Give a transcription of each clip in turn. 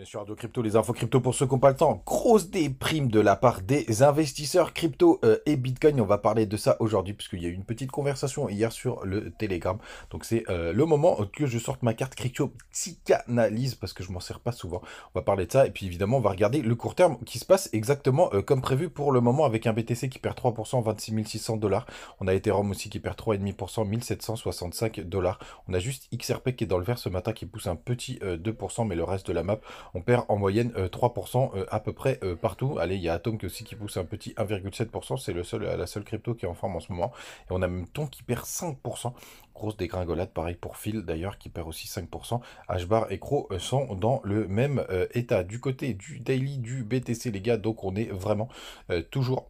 Bien sûr, de crypto, les infos crypto pour ceux qui n'ont pas le temps. Grosse déprime de la part des investisseurs crypto euh, et Bitcoin. On va parler de ça aujourd'hui puisqu'il y a eu une petite conversation hier sur le Telegram. Donc c'est euh, le moment que je sorte ma carte crypto psychanalyse parce que je m'en sers pas souvent. On va parler de ça et puis évidemment on va regarder le court terme qui se passe exactement euh, comme prévu pour le moment avec un BTC qui perd 3%, 26 600 dollars. On a Ethereum aussi qui perd 3,5%, 1765 dollars. On a juste XRP qui est dans le vert ce matin qui pousse un petit 2% mais le reste de la map on perd en moyenne 3% euh, euh, à peu près euh, partout. Allez, il y a Atom qui aussi qui pousse un petit 1,7%, c'est seul, la seule crypto qui est en forme en ce moment. Et on a même Ton qui perd 5%. Grosse dégringolade, pareil pour Phil d'ailleurs qui perd aussi 5%. Hbar et Cro sont dans le même état. Du côté du daily du BTC les gars, donc on est vraiment toujours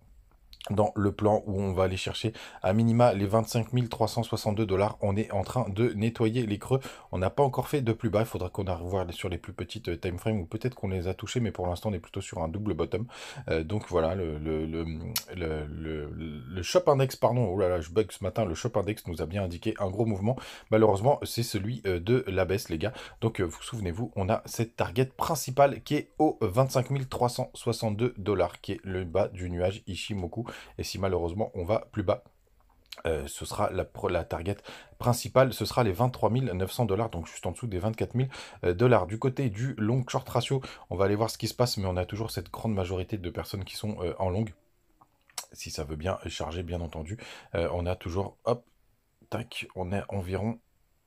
dans le plan où on va aller chercher à minima les 25 362 dollars. On est en train de nettoyer les creux. On n'a pas encore fait de plus bas. Il faudra qu'on aille sur les plus petites euh, time frames ou peut-être qu'on les a touchés, mais pour l'instant on est plutôt sur un double bottom. Euh, donc voilà, le, le, le, shop index, pardon, oh là là, je bug ce matin, le shop index nous a bien indiqué un gros mouvement. Malheureusement, c'est celui euh, de la baisse, les gars. Donc vous souvenez-vous, on a cette target principale qui est au 25 362 dollars, qui est le bas du nuage Ishimoku. Et si malheureusement on va plus bas, euh, ce sera la, la target principale, ce sera les 23 900 dollars, donc juste en dessous des 24 000 euh, dollars. Du côté du long short ratio, on va aller voir ce qui se passe, mais on a toujours cette grande majorité de personnes qui sont euh, en longue. Si ça veut bien charger, bien entendu, on a toujours, hop, tac, on est environ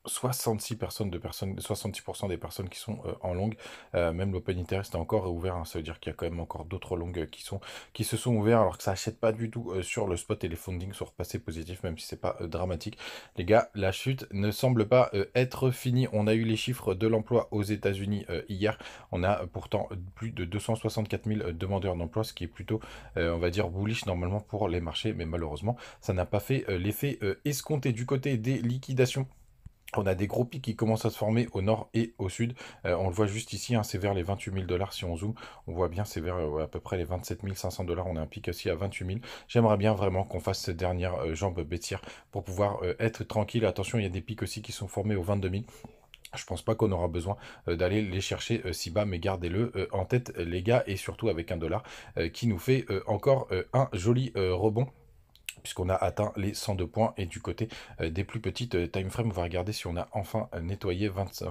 66 personnes de personnes, 66% des personnes qui sont euh, en longue. Euh, même l'Open Interest est encore ouvert, hein. ça veut dire qu'il y a quand même encore d'autres longues euh, qui sont qui se sont ouvertes. alors que ça achète pas du tout sur le spot et les fundings sont repassés positifs, même si c'est pas dramatique. Les gars, la chute ne semble pas être finie. On a eu les chiffres de l'emploi aux États-Unis hier. On a pourtant plus de 264 000 demandeurs d'emploi, ce qui est plutôt, on va dire, bullish normalement pour les marchés, mais malheureusement, ça n'a pas fait l'effet escompté du côté des liquidations on a des gros pics qui commencent à se former au nord et au sud. Euh, on le voit juste ici, hein, c'est vers les 28 000 dollars si on zoome. On voit bien, c'est vers euh, à peu près les 27 500 dollars. On a un pic aussi à 28 000. J'aimerais bien vraiment qu'on fasse cette dernière euh, jambe baissière pour pouvoir être tranquille. Attention, il y a des pics aussi qui sont formés aux 22 000. Je pense pas qu'on aura besoin d'aller les chercher si bas, mais gardez-le en tête les gars, et surtout avec un dollar qui nous fait encore un joli rebond puisqu'on a atteint les 102 points. Et du côté euh, des plus petites euh, timeframes, on va regarder si on a enfin euh, nettoyé 26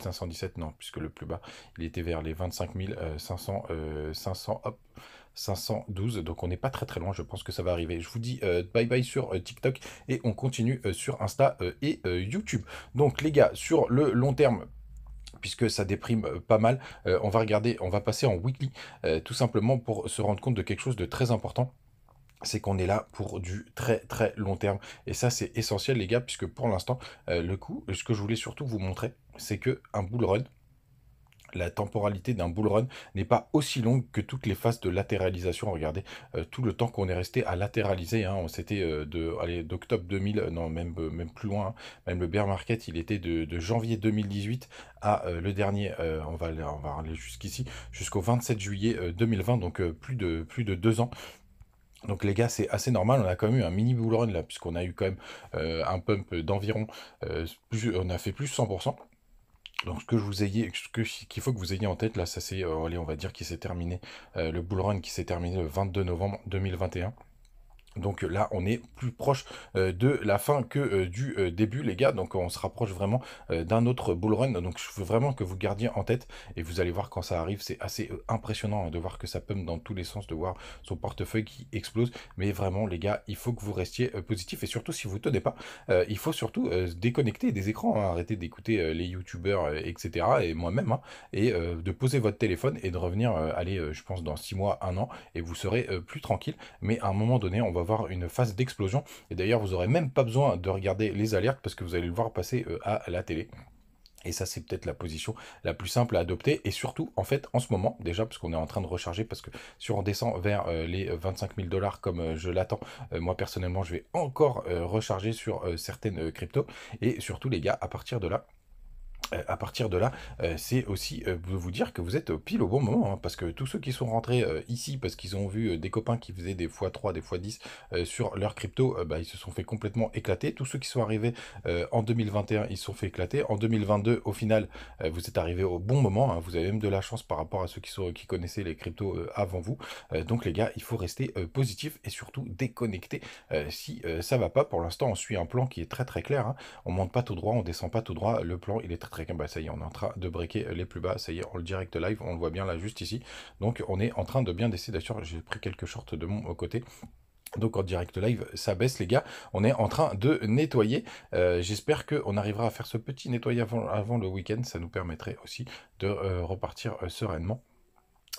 517. Non, puisque le plus bas, il était vers les 25 500, 512. Donc on n'est pas très très loin, je pense que ça va arriver. Je vous dis bye bye sur TikTok et on continue sur Insta et YouTube. Donc les gars, sur le long terme, puisque ça déprime pas mal, on va regarder, on va passer en weekly, tout simplement pour se rendre compte de quelque chose de très important c'est qu'on est là pour du très très long terme. Et ça, c'est essentiel, les gars, puisque pour l'instant, euh, le coup, ce que je voulais surtout vous montrer, c'est que un bull run, la temporalité d'un bull run n'est pas aussi longue que toutes les phases de latéralisation. Regardez, euh, tout le temps qu'on est resté à latéraliser, hein, c'était euh, d'octobre 2000, non, même, même plus loin, hein. même le bear market, il était de, janvier 2018 à le dernier, on, va, on va aller jusqu'ici, jusqu'au 27 juillet 2020, donc plus, de, plus de deux ans. Donc les gars, c'est assez normal, on a quand même eu un mini bull run là, puisqu'on a eu quand même euh, un pump d'environ, euh, on a fait plus 100%. Donc ce que je vous ayez, qu'il faut que vous ayez en tête là, ça c'est, euh, allez, on va dire qui s'est terminé, le bull run qui s'est terminé le 22 novembre 2021. Donc là, on est plus proche euh, de la fin que euh, du euh, début, les gars. Donc on se rapproche vraiment d'un autre bull run. Donc je veux vraiment que vous gardiez en tête. Et vous allez voir quand ça arrive, c'est assez impressionnant hein, de voir que ça pump dans tous les sens, de voir son portefeuille qui explose. Mais vraiment, les gars, il faut que vous restiez positif. Et surtout, si vous ne tenez pas, il faut surtout déconnecter des écrans. Hein. arrêter d'écouter les youtubeurs, etc. Et moi-même. Hein. et de poser votre téléphone et de revenir, allez, je pense, dans 6 mois, 1 an. Et vous serez plus tranquille. Mais à un moment donné, on va une phase d'explosion. Et d'ailleurs, vous aurez même pas besoin de regarder les alertes parce que vous allez le voir passer euh, à la télé. Et ça, c'est peut-être la position la plus simple à adopter. Et surtout, en fait, en ce moment, déjà, parce qu'on est en train de recharger, parce que si on descend vers euh, les 25 000 dollars comme euh, je l'attends, moi personnellement, je vais encore recharger sur certaines cryptos. Et surtout, les gars, à partir de là, euh, à partir de là, euh, c'est aussi euh, vous dire que vous êtes pile au bon moment, hein, parce que tous ceux qui sont rentrés ici, parce qu'ils ont vu des copains qui faisaient des fois 3 des fois 10 sur leur crypto, bah, ils se sont fait complètement éclater. Tous ceux qui sont arrivés en 2021, ils se sont fait éclater. En 2022, au final, vous êtes arrivés au bon moment, hein. vous avez même de la chance par rapport à ceux qui, sont, qui connaissaient les cryptos avant vous. donc les gars, il faut rester positif et surtout déconnecté si ça va pas. Pour l'instant, on suit un plan qui est très très clair. Hein. On monte pas tout droit, on descend pas tout droit. Le plan, il est très bah, ça y est, on est en train de breaker les plus bas. Ça y est, on le direct live, on le voit bien là juste ici. Donc on est en train de bien décider D'ailleurs, J'ai pris quelques shorts de mon côté. Donc en direct live, ça baisse les gars. On est en train de nettoyer. Euh, j'espère J'espère qu'on arrivera à faire ce petit nettoyage avant, le week-end. Ça nous permettrait aussi de euh, repartir euh, sereinement.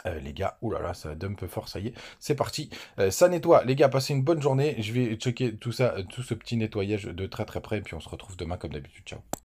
les gars, oulala, ça dump fort, ça y est, c'est parti, ça nettoie, les gars, passez une bonne journée, je vais checker tout ça, tout ce petit nettoyage de très très près, et puis on se retrouve demain comme d'habitude, ciao.